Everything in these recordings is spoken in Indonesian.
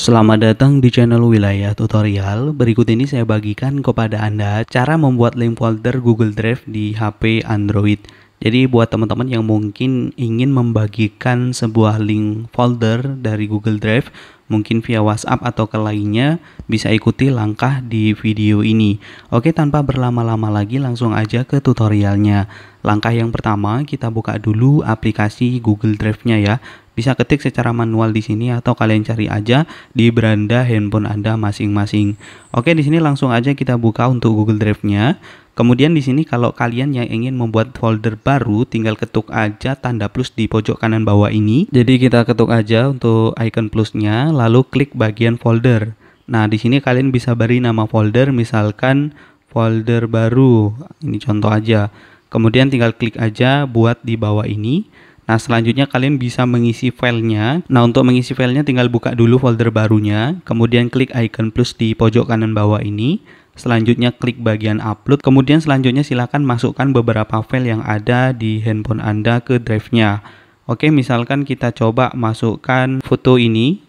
Selamat datang di channel Wilayah Tutorial. Berikut ini saya bagikan kepada Anda cara membuat link folder Google Drive di HP Android. Jadi buat teman-teman yang mungkin ingin membagikan sebuah link folder dari Google Drive mungkin via WhatsApp atau ke lainnya bisa ikuti langkah di video ini. Oke, tanpa berlama-lama lagi langsung aja ke tutorialnya. Langkah yang pertama kita buka dulu aplikasi Google Drive-nya ya. Bisa ketik secara manual di sini atau kalian cari aja di beranda handphone Anda masing-masing. Oke, di sini langsung aja kita buka untuk Google Drive-nya. Kemudian di sini kalau kalian yang ingin membuat folder baru tinggal ketuk aja tanda plus di pojok kanan bawah ini. Jadi kita ketuk aja untuk icon plusnya lalu klik bagian folder. Nah, di sini kalian bisa beri nama folder misalkan folder baru. Ini contoh aja. Kemudian tinggal klik aja buat di bawah ini. Nah, selanjutnya kalian bisa mengisi filenya. Nah, untuk mengisi filenya tinggal buka dulu folder barunya, kemudian klik icon plus di pojok kanan bawah ini selanjutnya klik bagian upload, kemudian selanjutnya silakan masukkan beberapa file yang ada di handphone Anda ke drive-nya. Oke, misalkan kita coba masukkan foto ini,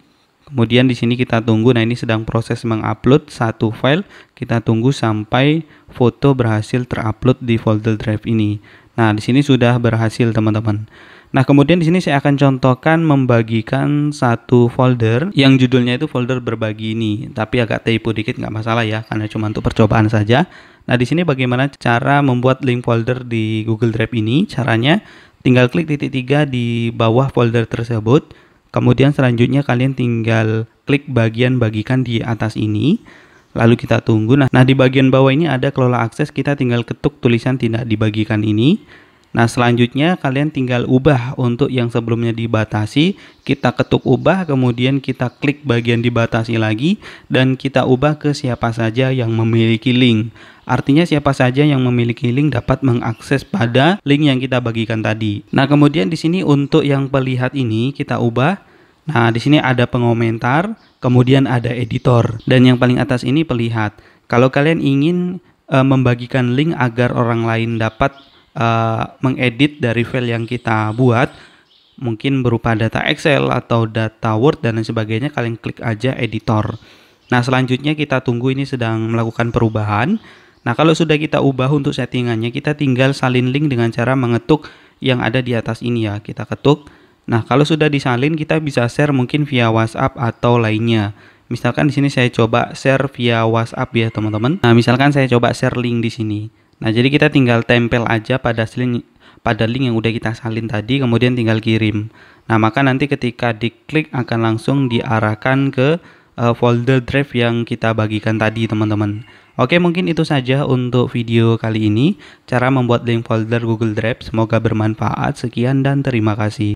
kemudian di sini kita tunggu, nah ini sedang proses mengupload satu file, kita tunggu sampai foto berhasil terupload di folder drive ini. Nah, di sini sudah berhasil teman-teman. Nah, kemudian di sini saya akan contohkan membagikan satu folder yang judulnya itu folder berbagi ini. Tapi agak typo dikit nggak masalah ya, karena cuma untuk percobaan saja. Nah, di sini bagaimana cara membuat link folder di Google Drive ini? Caranya tinggal klik titik tiga di bawah folder tersebut. Kemudian selanjutnya kalian tinggal klik bagian bagikan di atas ini. Lalu kita tunggu. Nah, nah di bagian bawah ini ada kelola akses, kita tinggal ketuk tulisan tidak dibagikan ini. Nah, selanjutnya kalian tinggal ubah untuk yang sebelumnya dibatasi, kita ketuk ubah, kemudian kita klik bagian dibatasi lagi, dan kita ubah ke siapa saja yang memiliki link. Artinya siapa saja yang memiliki link dapat mengakses pada link yang kita bagikan tadi. Nah, kemudian di sini untuk yang pelihat ini kita ubah. Nah, di sini ada pengomentar, kemudian ada editor, dan yang paling atas ini pelihat. Kalau kalian ingin eh, membagikan link agar orang lain dapat uh, mengedit dari file yang kita buat mungkin berupa data Excel atau data Word dan lain sebagainya kalian klik aja editor nah selanjutnya kita tunggu ini sedang melakukan perubahan nah kalau sudah kita ubah untuk settingannya kita tinggal salin link dengan cara mengetuk yang ada di atas ini ya kita ketuk nah kalau sudah disalin kita bisa share mungkin via WhatsApp atau lainnya misalkan di sini saya coba share via WhatsApp ya teman-teman nah misalkan saya coba share link di sini Nah, jadi kita tinggal tempel aja pada link pada link yang udah kita salin tadi, kemudian tinggal kirim. Nah, maka nanti ketika diklik akan langsung diarahkan ke uh, folder drive yang kita bagikan tadi, teman-teman. Oke, mungkin itu saja untuk video kali ini, cara membuat link folder Google Drive. Semoga bermanfaat. Sekian dan terima kasih.